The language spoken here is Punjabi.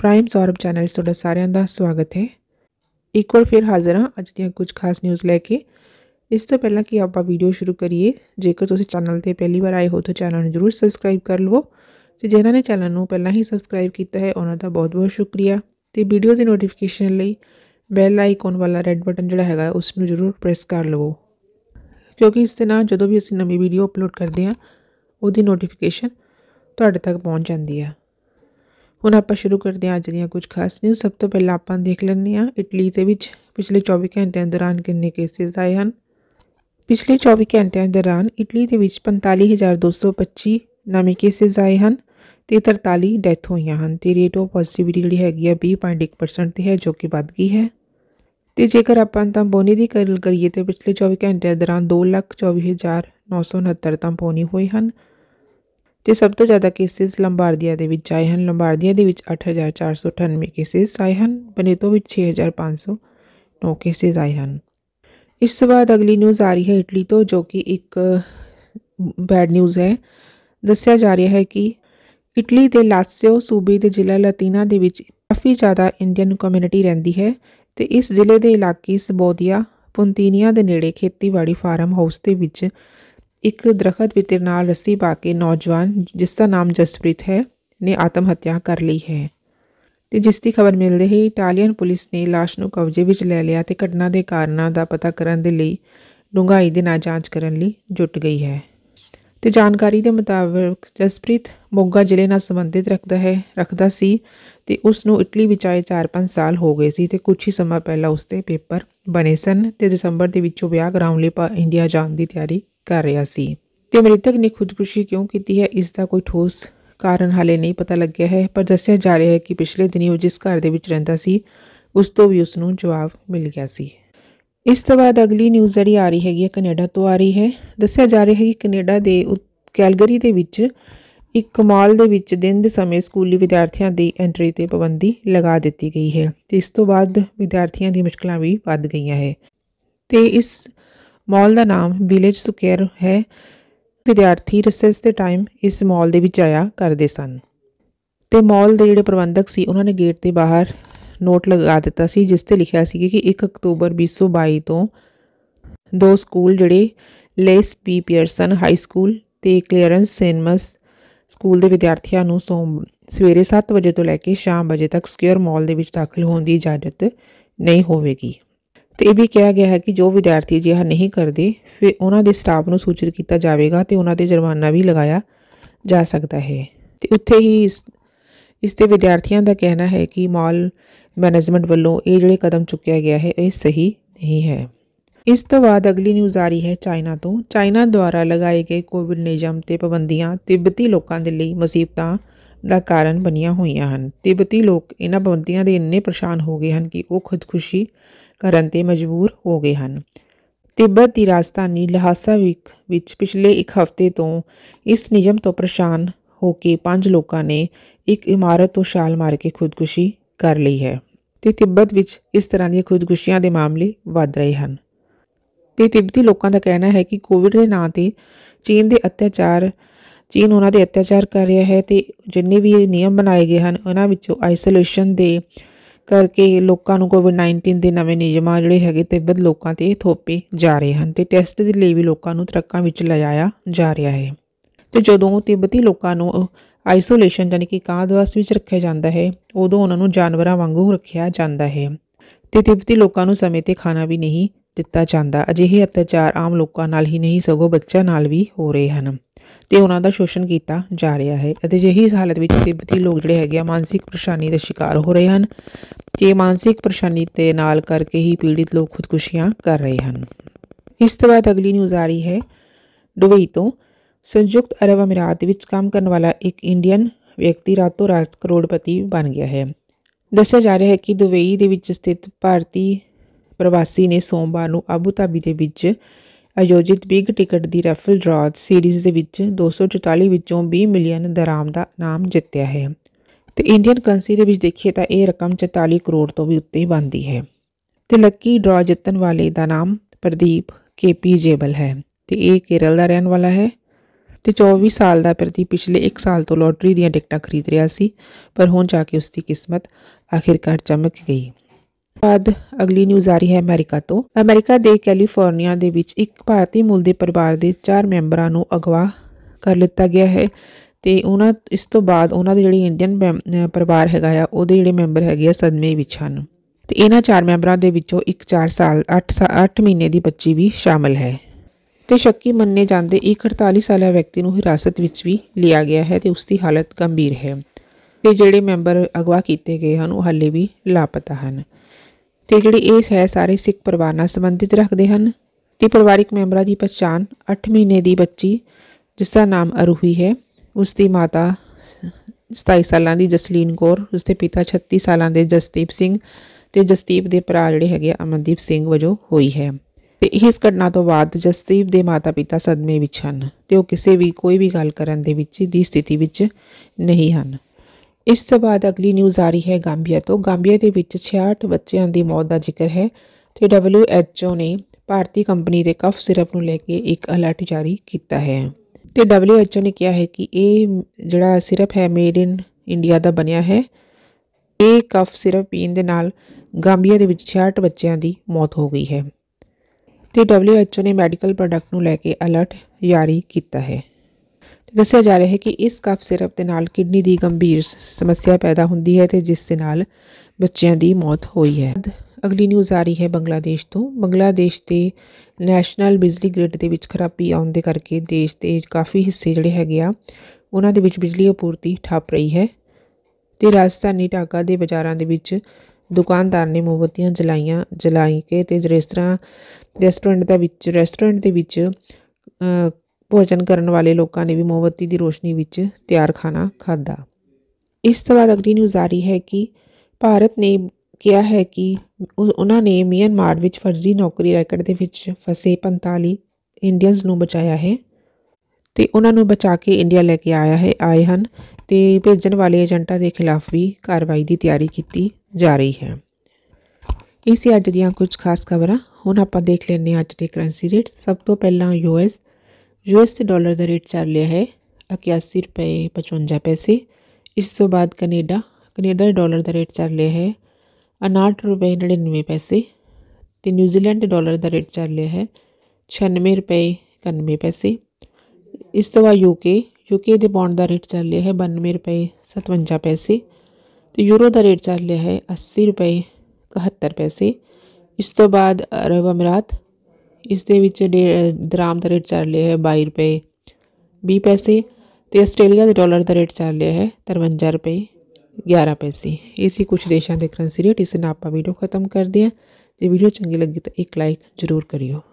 प्राइम सौरभ चैनल सारियों का स्वागत है एक बार फिर हाजिर हाँ अज कुछ खास न्यूज़ लैके इस तो पहला कि आप भीडियो शुरू करिए जेकर तो चैनल पर पहली बार आए हो तो चैनल जरूर सबसक्राइब कर लवो तो जिन्होंने चैनल में पहला ही सबसक्राइब किया है उन्होंने बहुत बहुत शुक्रिया तो भीडियो की नोटिफिकेशन बैल आईकोन वाला रैड बटन जोड़ा है उसनों जरूर प्रेस कर लवो क्योंकि इस जो भी असं नवी वीडियो अपलोड करते हैं वो नोटिफिकेशन थोड़े तो तक पहुँच जाती है हूँ आप शुरू करते हैं अज कुछ खास न्यूज़ सब तो पहले आप देख लें इटली के पिछले चौबी घंटे दौरान किन्ने केसिज आए हैं पिछले चौबी घंटे दौरान इटली के पंताली हज़ार दो सौ पच्ची नवे केसिज आए हैं तो तरताली डैथ हुई हैं तो रेट ऑफ पॉजिटिविटी जी है भी पॉइंट एक परसेंट है जो कि बद गई है तो जेकर आप बोनी की गल करिए पिछले चौबी घंटे दौरान दो लख चौबी हज़ार नौ सौ उन्हत्तर तम बोनी हैं ਤੇ ਸਭ ਤੋਂ ਜ਼ਿਆਦਾ ਕੇਸਿਸ ਲੰਬਾਰਦੀਆ ਦੇ ਵਿੱਚ ਆਏ ਹਨ ਲੰਬਾਰਦੀਆ ਦੇ ਵਿੱਚ 8498 ਕੇਸਿਸ ਆਏ ਹਨ ਬਨੇਤੋ ਵਿੱਚ 6509 ਕੇਸਿਸ ਆਏ ਹਨ ਇਸ ਤੋਂ ਬਾਅਦ ਅਗਲੀ ਨਿਊਜ਼ ਆ ਰਹੀ ਹੈ ਇਟਲੀ ਤੋਂ ਜੋ ਕਿ ਇੱਕ ਬੈਡ ਨਿਊਜ਼ ਹੈ ਦੱਸਿਆ ਜਾ ਰਿਹਾ ਹੈ ਕਿ ਇਟਲੀ ਦੇ ਲਾਸਿਓ ਸੂਬੇ ਦੇ ਜ਼ਿਲ੍ਹਾ ਲਾਤੀਨਾ ਦੇ ਵਿੱਚ ਕਾਫੀ ਜ਼ਿਆਦਾ ਇੰਡੀਅਨ ਕਮਿਊਨਿਟੀ ਰਹਿੰਦੀ ਹੈ ਤੇ ਇਸ ਜ਼ਿਲ੍ਹੇ ਦੇ ਇਲਾਕੇ ਸਬੋਦੀਆ ਪੁੰਤੀਨੀਆ ਦੇ ਨੇੜੇ ਖੇਤੀਬਾੜੀ ਫਾਰਮ ਹਾਊਸ ਦੇ ਵਿੱਚ ਇੱਕ ਦਰਖਤ ਵਿੱਚ ਤੇਰੇ ਨਾਲ ਰੱਸੀ ਪਾ ਕੇ ਨੌਜਵਾਨ ਜਿਸ ਦਾ ਨਾਮ ਜਸਪ੍ਰੀਤ ਹੈ ਨੇ ਆਤਮ ਹੱਤਿਆ ਕਰ ਲਈ ਹੈ ਤੇ ਜਿਸ ਦੀ ਖਬਰ ਮਿਲਦੇ ਹੀ ਇਟਾਲੀਅਨ ਪੁਲਿਸ ਨੇ লাশ ਨੂੰ ਕਬਜ਼ੇ ਵਿੱਚ ਲੈ ਲਿਆ ਤੇ ਘਟਨਾ ਦੇ ਕਾਰਨਾਂ ਦਾ ਪਤਾ ਕਰਨ ਦੇ ਲਈ ਡੂੰਘਾਈ ਦੇ ਨਾਲ ਜਾਂਚ ਕਰਨ ਲਈ ਜੁਟ ਗਈ ਹੈ ਤੇ ਜਾਣਕਾਰੀ ਦੇ ਮੁਤਾਬਕ ਜਸਪ੍ਰੀਤ ਮੋਗਾ ਜ਼ਿਲ੍ਹੇ ਨਾਲ ਸੰਬੰਧਿਤ ਰੱਖਦਾ ਹੈ ਰੱਖਦਾ ਸੀ ਤੇ ਉਸ ਨੂੰ ਇਟਲੀ ਵਿੱਚ ਆਏ 4-5 ਸਾਲ ਹੋ ਗਏ ਸੀ ਤੇ ਕੁਝ ਹੀ ਸਮਾਂ ਪਹਿਲਾਂ ਉਸ ਦੇ ਪੇਪਰ ਬਣੇ ਸਨ ਤੇ ਦਸੰਬਰ ਦੇ ਵਿੱਚ ਉਹ ਵਿਆਹ ਕਰਾਉਣ ਲਈ ਇੰਡੀਆ ਜਾਣ ਦੀ ਤਿਆਰੀ ਕਰ ਰਿਹਾ ਸੀ ਤੇ ਮ੍ਰਿਤਕ ਨੇ ਖੁਦਕੁਸ਼ੀ ਕਿਉਂ ਕੀਤੀ ਹੈ ਇਸ ਦਾ ਕੋਈ ਠੋਸ ਕਾਰਨ ਹਾਲੇ ਨਹੀਂ ਪਤਾ ਲੱਗਿਆ ਹੈ ਪਰ ਦੱਸਿਆ ਜਾ ਰਿਹਾ ਹੈ ਕਿ ਪਿਛਲੇ ਦਿਨੀ ਉਹ ਜਿਸ ਘਰ ਦੇ ਵਿੱਚ ਰਹਿੰਦਾ ਸੀ ਉਸ ਤੋਂ ਵੀ ਉਸ ਨੂੰ ਜਵਾਬ ਮਿਲ ਗਿਆ ਸੀ ਇਸ ਤੋਂ ਬਾਅਦ ਅਗਲੀ ਨਿਊਜ਼ ਜਿਹੜੀ ਆ ਰਹੀ ਹੈਗੀ ਹੈ ਕੈਨੇਡਾ ਤੋਂ ਆ ਰਹੀ ਹੈ ਦੱਸਿਆ ਜਾ ਰਿਹਾ ਹੈ ਕਿ ਕੈਨੇਡਾ ਦੇ ਕੈਲਗਰੀ ਦੇ ਵਿੱਚ ਇੱਕ ਕਮਾਲ ਦੇ ਵਿੱਚ ਦਿਨ ਦੇ ਸਮੇਂ ਸਕੂਲੀ ਵਿਦਿਆਰਥੀਆਂ ਦੀ ਐਂਟਰੀ ਤੇ ਪਾਬੰਦੀ ਲਗਾ ਦਿੱਤੀ ਗਈ ਹੈ ਤੇ ਇਸ ਤੋਂ ਬਾਅਦ ਵਿਦਿਆਰਥੀਆਂ ਦੀ ਮੁਸ਼ਕਲਾਂ ਵੀ ਵੱਧ ਗਈਆਂ ਹੈ ਤੇ ਇਸ ਮਾਲ ਦਾ ਨਾਮ ਵਿਲੇਜ ਸਕੁਅਰ ਹੈ ਵਿਦਿਆਰਥੀ ਰਿਸੈਸ ਦੇ ਟਾਈਮ ਇਸ ਮਾਲ ਦੇ ਵਿੱਚ ਆਇਆ ਕਰਦੇ ਸਨ ਤੇ ਮਾਲ ਦੇ ਜਿਹੜੇ ਪ੍ਰਬੰਧਕ ਸੀ ਉਹਨਾਂ ਨੇ ਗੇਟ ਦੇ ਬਾਹਰ ਨੋਟ ਲਗਾ ਦਿੱਤਾ ਸੀ ਜਿਸ ਤੇ ਲਿਖਿਆ ਸੀ ਕਿ 1 ਅਕਤੂਬਰ 2022 ਤੋਂ ਦੋ ਸਕੂਲ ਜਿਹੜੇ Lester B Pearson high school ਤੇ ਕਲੀਅਰੈਂਸ ਸੇਨਮਸ ਸਕੂਲ ਦੇ ਵਿਦਿਆਰਥੀਆਂ ਨੂੰ ਸੋਮ ਸਵੇਰੇ 7 ਵਜੇ ਤੋਂ ਲੈ ਕੇ ਸ਼ਾਮ ਵਜੇ ਤੱਕ ਸਕੁਅਰ ਮਾਲ ਦੇ ਵਿੱਚ ਦਾਖਲ ਹੋਣ ਦੀ ਇਜਾਜ਼ਤ ਨਹੀਂ ਹੋਵੇਗੀ ਤੇ ਇਹ ਵੀ ਕਿਹਾ ਗਿਆ ਹੈ ਕਿ ਜੋ ਵਿਦਿਆਰਥੀ ਅਜਿਹਾ ਨਹੀਂ ਕਰਦੇ ਫਿਰ ਉਹਨਾਂ ਦੇ ਸਟਾਫ ਨੂੰ ਸੂਚਿਤ ਕੀਤਾ ਜਾਵੇਗਾ ਤੇ ਉਹਨਾਂ ਤੇ ਜੁਰਮਾਨਾ ਵੀ ਲਗਾਇਆ ਜਾ ਸਕਦਾ ਹੈ ਤੇ ਉੱਥੇ ਹੀ ਇਸ ਇਸ ਤੇ ਵਿਦਿਆਰਥੀਆਂ ਦਾ ਕਹਿਣਾ ਹੈ ਕਿ ਮਾਲ ਮੈਨੇਜਮੈਂਟ ਵੱਲੋਂ ਇਹ ਜਿਹੜੇ ਕਦਮ ਚੁੱਕਿਆ ਗਿਆ ਹੈ ਇਹ ਸਹੀ ਨਹੀਂ ਹੈ ਇਸ ਤੋਂ ਬਾਅਦ ਅਗਲੀ ਨਿਊਜ਼ ਆ ਰਹੀ ਹੈ ਚਾਈਨਾ ਤੋਂ ਚਾਈਨਾ ਦੁਆਰਾ ਲਗਾਏ ਗਏ ਕੋਵਿਡ ਨਿਯਮ ਤੇ ਪਾਬੰਦੀਆਂ ਤਿੱਬਤੀ ਲੋਕਾਂ ਦੇ ਲਈ ਮੁਸੀਬਤਾਂ ਦਾ ਕਾਰਨ ਬਣੀਆਂ ਹੋਈਆਂ ਹਨ ਤਿੱਬਤੀ ਲੋਕ ਇਹਨਾਂ ਪਾਬੰਦੀਆਂ ਦੇ ਇੰਨੇ ਪਰੇਸ਼ਾਨ ਹੋ ਗਏ ਹਨ ਕਿ ਉਹ ਖੁਦਕੁਸ਼ੀ ਕਰਨ ਤੇ ਮਜਬੂਰ ਹੋ ਗਏ ਹਨ ਤਿੱਬਤ ਦੀ ਰਾਜਧਾਨੀ ਲਹਾਸਾ ਵਿੱਚ ਪਿਛਲੇ ਇੱਕ ਹਫ਼ਤੇ ਤੋਂ ਇਸ ਨਿਯਮ ਤੋਂ ਪਰੇਸ਼ਾਨ ਹੋ ਕੇ ਪੰਜ ਲੋਕਾਂ ਨੇ ਇੱਕ ਇਮਾਰਤ ਤੋਂ ਛਾਲ ਮਾਰ ਕੇ ਖੁਦਕੁਸ਼ੀ ਕਰ ਲਈ ਹੈ ਤੇ ਤਿੱਬਤ ਵਿੱਚ ਇਸ ਤਰ੍ਹਾਂ ਦੀਆਂ ਖੁਦਕੁਸ਼ੀਆਂ ਦੇ ਮਾਮਲੇ ਵੱਧ ਰਹੇ ਹਨ ਤੇ ਤਿੱਬਤੀ ਲੋਕਾਂ ਦਾ ਕਹਿਣਾ ਹੈ ਕਿ ਕੋਵਿਡ ਦੇ ਨਾਂ ਤੇ ਚੀਨ ਦੇ ਅਤਿਆਚਾਰ ਚੀਨ ਉਹਨਾਂ ਦੇ ਅਤਿਆਚਾਰ ਕਰ ਰਿਹਾ ਹੈ ਤੇ ਜਿੰਨੇ ਵੀ ਇਹ ਨਿਯਮ ਬਣਾਏ ਗਏ ਹਨ ਉਹਨਾਂ ਵਿੱਚੋਂ ਆਈਸੋਲੇਸ਼ਨ ਦੇ ਕਰਕੇ ਲੋਕਾਂ ਨੂੰ ਕੋਵਿਡ-19 ਦੇ ਨਵੇਂ ਨਿਯਮ ਆ ਜਿਹੜੇ ਹੈਗੇ ਤਿੱਬਤ ਲੋਕਾਂ ਤੇ ਥੋਪੇ ਜਾ ਰਹੇ ਹਨ ਤੇ ਟੈਸਟ ਦੇ ਲਈ ਵੀ ਲੋਕਾਂ ਨੂੰ ਟਰੱਕਾਂ ਵਿੱਚ ਲਿਜਾਇਆ ਜਾ ਰਿਹਾ ਹੈ ਤੇ ਜਦੋਂ ਤਿੱਬਤੀ ਲੋਕਾਂ ਨੂੰ ਆਈਸੋਲੇਸ਼ਨ ਯਾਨੀ ਕਿ ਕਾਰਾਂਵਾਸ ਵਿੱਚ ਰੱਖਿਆ ਜਾਂਦਾ ਹੈ ਉਦੋਂ ਉਹਨਾਂ ਨੂੰ ਜਾਨਵਰਾਂ ਵਾਂਗੂ ਰੱਖਿਆ ਜਾਂਦਾ ਹੈ ਤੇ ਤਿੱਬਤੀ ਲੋਕਾਂ ਨੂੰ ਸਮੇਂ ਤੇ ਖਾਣਾ ਵੀ ਨਹੀਂ ਦਿੱਤਾ ਜਾਂਦਾ ਅਜਿਹੇ ਅਤਿਆਚਾਰ ਆਮ ਲੋਕਾਂ ਨਾਲ ਹੀ ਨਹੀਂ ਸਗੋਂ ਬੱਚਿਆਂ ਨਾਲ ਵੀ ਹੋ ਰਹੇ ਹਨ ਤੇ ਉਹਨਾਂ ਦਾ ਸ਼ੋਸ਼ਣ ਕੀਤਾ ਜਾ ਰਿਹਾ ਹੈ ਅਤੇ ਜਿਹੀ ਹਾਲਤ ਵਿੱਚ ਤਿੱਬਤੀ ਲੋਕ ਜਿਹੜੇ ਹੈਗੇ ਆ ਮਾਨਸਿਕ ਪਰੇਸ਼ਾਨੀ ਦੇ ਸ਼ਿਕਾਰ ਹੋ ਰਹੇ ਹਨ ਤੇ ਮਾਨਸਿਕ ਪਰੇਸ਼ਾਨੀ ਤੇ ਨਾਲ ਕਰਕੇ ਹੀ ਪੀੜਿਤ ਲੋਕ ਖੁਦਕੁਸ਼ੀਆਂ ਕਰ ਰਹੇ ਹਨ ਇਸ ਤੋਂ ਬਾਅਦ ਅਗਲੀ ਨਿਊਜ਼ ਆ ਰਹੀ ਹੈ ਦੁਬਈ ਤੋਂ ਸੰਯੁਕਤ ਅਰਬ ਅਮੀਰਾਤ ਵਿੱਚ ਕੰਮ ਕਰਨ ਵਾਲਾ ਇੱਕ ਇੰਡੀਅਨ ਵਿਅਕਤੀ ਰਾਤੋਂ ਰਾਤ ਕਰੋੜਪਤੀ ਬਣ ਗਿਆ ਹੈ ਦੱਸਿਆ ਜਾ ਰਿਹਾ ਹੈ ਕਿ ਦੁਬਈ ਦੇ ਵਿੱਚ ਸਥਿਤ ਭਾਰਤੀ ਪ੍ਰਵਾਸੀ ਨੇ ਸੋਮਵਾਰ ਨੂੰ ਆਬੂ ਧਾਬੀ ਦੇ ਵਿੱਚ ਆਯੋਜਿਤ ਬਿਗ ਟਿਕਟ ਦੀ ਰੈਫਲ ਡਰਾਅ ਸੀਰੀਜ਼ ਦੇ ਵਿੱਚ 244 ਵਿੱਚੋਂ 20 ਮਿਲੀਅਨ ਦਰਾਮ ਦਾ ਨਾਮ ਜਿੱਤਿਆ ਹੈ ਤੇ ਇੰਡੀਅਨ ਕਰੰਸੀ ਦੇ ਵਿੱਚ ਦੇਖੀਏ ਤਾਂ ਇਹ ਰਕਮ 44 ਕਰੋੜ ਤੋਂ ਵੀ ਉੱਤੇ ਬਣਦੀ ਹੈ ਤੇ ਲੱਕੀ ਡਰਾਅ ਜਿੱਤਣ ਵਾਲੇ ਦਾ ਨਾਮ ਪ੍ਰਦੀਪ ਕੇਪੀ ਜੇਬਲ ਹੈ ਤੇ ਇਹ ਕੇਰਲ ਦਾ ਰਹਿਣ ਵਾਲਾ ਹੈ ਤੇ 24 ਸਾਲ ਦਾ ਪ੍ਰਦੀਪ ਪਿਛਲੇ 1 ਸਾਲ ਤੋਂ ਲੋਟਰੀ ਦੀਆਂ ਟਿਕਟਾਂ ਖਰੀਦ ਰਿਹਾ ਸੀ ਪਰ ਹੁਣ ਜਾ ਕੇ ਉਸ ਦੀ ਕਿਸਮਤ ਆਖਿਰਕਾਰ ਚਮਕ ਗਈ ਬਾਅਦ ਅਗਲੀ ਨਿਊਜ਼ ਆ ਰਹੀ ਹੈ ਅਮਰੀਕਾ ਤੋਂ ਅਮਰੀਕਾ ਦੇ ਕੈਲੀਫੋਰਨੀਆ ਦੇ ਵਿੱਚ ਇੱਕ ਭਾਰਤੀ ਮੂਲ ਦੇ ਪਰਿਵਾਰ ਦੇ 4 ਮੈਂਬਰਾਂ ਨੂੰ ਅਗਵਾ ਕਰ ਲਿੱਤਾ ਗਿਆ ਹੈ ਤੇ ਉਹਨਾਂ ਇਸ ਤੋਂ ਬਾਅਦ ਉਹਨਾਂ ਦੇ ਜਿਹੜੇ ਇੰਡੀਅਨ ਪਰਿਵਾਰ ਹੈਗਾ ਆ ਉਹਦੇ ਜਿਹੜੇ ਮੈਂਬਰ ਹੈਗੇ ਆ ਸਦਮੇ ਵਿੱਚ ਹਨ ਤੇ ਇਹਨਾਂ ਚਾਰ ਮੈਂਬਰਾਂ ਦੇ ਵਿੱਚੋਂ ਇੱਕ 4 ਸਾਲ 8 8 ਮਹੀਨੇ ਦੀ ਬੱਚੀ ਵੀ ਸ਼ਾਮਲ ਹੈ ਤੇ ਸ਼ੱਕੀ ਮੰਨੇ ਜਾਂਦੇ ਇੱਕ 48 ਸਾਲਾ ਵਿਅਕਤੀ ਨੂੰ ਹਿਰਾਸਤ ਵਿੱਚ ਵੀ ਲਿਆ ਗਿਆ ਹੈ ਤੇ ਉਸ ਦੀ ਹਾਲਤ ਗੰਭੀਰ ਹੈ ਤੇ ਜਿਹੜੇ ਮੈਂਬਰ ਅਗਵਾ ਕੀਤੇ ਗਏ ਹਨ ਉਹ ਹੱਲੇ ਵੀ ਲਾਪਤਾ ਹਨ ਤੇ ਜਿਹੜੀ ਇਹ ਹੈ ਸਾਰੇ ਸਿੱਖ ਪਰਿਵਾਰ ਨਾਲ ਸੰਬੰਧਿਤ ਰੱਖਦੇ ਹਨ ਤੇ ਪਰਿਵਾਰਿਕ ਮੈਂਬਰਾਂ ਦੀ ਪਛਾਣ 8 ਮਹੀਨੇ ਦੀ ਬੱਚੀ ਜਿਸ ਦਾ ਨਾਮ ਅਰੂਹੀ ਹੈ ਉਸ ਦੀ ਮਾਤਾ 27 ਸਾਲਾਂ ਦੀ ਜਸਲੀਨ ਕੌਰ ਉਸ ਦੇ ਪਿਤਾ 36 ਸਾਲਾਂ ਦੇ ਜਸਦੀਪ ਸਿੰਘ ਤੇ ਜਸਦੀਪ ਦੇ ਭਰਾ ਜਿਹੜੇ ਹੈਗੇ ਅਮਨਦੀਪ ਸਿੰਘ ਵਜੋਂ ਹੋਈ ਹੈ ਤੇ ਇਸ ਘਟਨਾ ਤੋਂ ਬਾਅਦ ਜਸਦੀਪ ਦੇ ਮਾਤਾ-ਪਿਤਾ ਸਦਮੇ ਵਿੱਚ ਹਨ ਤੇ ਉਹ ਕਿਸੇ ਵੀ ਕੋਈ ਵੀ ਗੱਲ ਕਰਨ ਦੇ ਵਿੱਚ ਦੀ ਸਥਿਤੀ ਵਿੱਚ ਨਹੀਂ ਹਨ ਇਸ ਤੋਂ ਬਾਅਦ ਅਗਲੀ ਨਿਊਜ਼ ਆ ਰਹੀ ਹੈ ਗਾਂਬੀਆ ਤੋਂ ਗਾਂਬੀਆ ਦੇ ਵਿੱਚ 66 ਬੱਚਿਆਂ ਦੀ ਮੌਤ ਦਾ ਜ਼ਿਕਰ ਹੈ ਤੇ WHO ਨੇ ਭਾਰਤੀ ਕੰਪਨੀ ਦੇ ਕਫ ਸਿਰਪ ਨੂੰ ਲੈ ਕੇ ਇੱਕ ਅਲਰਟ ਜਾਰੀ ਕੀਤਾ ਹੈ ਤੇ WHO ਨੇ ਕਿਹਾ ਹੈ ਕਿ ਇਹ ਜਿਹੜਾ ਸਿਰਪ ਹੈ ਮੇਡ ਇਨ ਇੰਡੀਆ ਦਾ ਬਣਿਆ ਹੈ ਇਹ ਕਫ ਸਿਰਪ ਪੀਣ ਦੇ ਨਾਲ ਗਾਂਬੀਆ ਦੇ ਵਿੱਚ 66 ਬੱਚਿਆਂ ਦੀ ਮੌਤ ਹੋ ਗਈ ਹੈ ਤੇ WHO ਨੇ ਮੈਡੀਕਲ ਪ੍ਰੋਡਕਟ ਨੂੰ ਲੈ ਕੇ ਅਲਰਟ ਜਾਰੀ ਕੀਤਾ ਹੈ ਦੱਸਿਆ ਜਾ ਰਿਹਾ ਹੈ ਕਿ ਇਸ ਕਫ ਸਿਰਪ ਦੇ ਨਾਲ ਕਿਡਨੀ ਦੀ ਗੰਭੀਰ ਸਮੱਸਿਆ ਪੈਦਾ ਹੁੰਦੀ ਹੈ ਤੇ ਜਿਸ ਦੇ ਨਾਲ ਬੱਚਿਆਂ ਦੀ ਮੌਤ ਹੋਈ ਹੈ ਅਗਲੀ ਨਿਊਜ਼ ਆ ਰਹੀ ਹੈ ਬੰਗਲਾਦੇਸ਼ ਤੋਂ ਬੰਗਲਾਦੇਸ਼ ਦੇ ਨੈਸ਼ਨਲ ਬਿਜਲੀ ਗ੍ਰਿਡ ਦੇ ਵਿੱਚ ਖਰਾਬੀ ਆਉਣ ਦੇ ਕਰਕੇ ਦੇਸ਼ ਦੇ ਕਾਫੀ ਹਿੱਸੇ ਜਿਹੜੇ ਹੈਗੇ ਆ ਉਹਨਾਂ ਦੇ ਵਿੱਚ ਬਿਜਲੀ ਆਪੂਰਤੀ ਠੱਪ ਰਹੀ ਹੈ ਤੇ ਰਾਜਧਾਨੀ ਢਾਕਾ ਦੇ ਬਾਜ਼ਾਰਾਂ ਦੇ ਵਿੱਚ ਦੁਕਾਨਦਾਰ ਨੇ ਮੋਮਬਤੀਆਂ ਜਲਾਈਆਂ ਜਲਾਈ ਕੇ ਤੇ ਜਿਸ ਤਰ੍ਹਾਂ ਰੈਸਟੋਰੈਂਟ ਦਾ ਵਿੱਚ ਰੈਸਟੋਰੈਂਟ ਦੇ ਵਿੱਚ ਭੋਜਨ ਕਰਨ ਵਾਲੇ ਲੋਕਾਂ ਨੇ ਵੀ ਮੋਮਬਤੀ ਦੀ ਰੋਸ਼ਨੀ ਵਿੱਚ ਤਿਆਰ ਖਾਣਾ ਖਾਦਾ ਇਸ ਤੋਂ ਬਾਅਦ ਅਗਲੀ ਨਿਊਜ਼ ਆ ਰਹੀ ਹੈ ਕਿ ਭਾਰਤ ਨੇ ਕਿਹਾ ਹੈ ਕਿ ਉਹਨਾਂ ਨੇ ਮਿਆਂਮਾਰ ਵਿੱਚ ਫਰਜ਼ੀ ਨੌਕਰੀ ਰੈਕਟ ਦੇ ਵਿੱਚ ਫਸੇ 45 ਇੰਡੀਅਨਸ ਨੂੰ ਬਚਾਇਆ ਹੈ ਤੇ ਉਹਨਾਂ ਨੂੰ ਬਚਾ ਕੇ ਇੰਡੀਆ ਲੈ ਕੇ ਆਇਆ ਹੈ ਆਏ ਹਨ ਤੇ ਭੇਜਣ ਵਾਲੇ ਏਜੰਟਾਂ ਦੇ ਖਿਲਾਫ ਵੀ ਕਾਰਵਾਈ ਦੀ ਤਿਆਰੀ ਕੀਤੀ ਜਾ ਰਹੀ ਹੈ ਇਸੇ ਅੱਜ ਦੀਆਂ ਕੁਝ ਖਾਸ ਖਬਰਾਂ ਹੁਣ ਆਪਾਂ ਦੇਖ ਲੈਂਦੇ ਹਾਂ ਅੱਜ ਦੇ ਕਰੰਸੀ ਰੇਟ ਸਭ ਤੋਂ ਪਹਿਲਾਂ ਯੂਐਸ यूएसए डॉलर का रेट चल रहा है इक्यासी रुपए पचवंजा पैसे इस तो बाद कनेडा कनेडा डॉलर का रेट चल रहा है उनाहठ रुपए नड़िनवे पैसे तो न्यूजीलैंड डॉलर का रेट चल रहा है छियानवे रुपए इकानवे पैसे इस तो बाद यूके यूके के बॉन्ड का रेट चल रहा है बानवे रुपए सतवंजा पैसे तो यूरो का रेट चल रहा है अस्सी रुपए कहत्तर पैसे इस तो बाद अरब अमीरात इस दे दराम का रेट चल रहा है बई रुपए भी पैसे तो आस्ट्रेलिया डॉलर का रेट चल रहा है तरवंजा रुपये ग्यारह पैसे इसी कुछ देशों के करंसी रेट इस आप खत्म कर दें जो वीडियो चंकी लगी तो एक लाइक जरूर करियो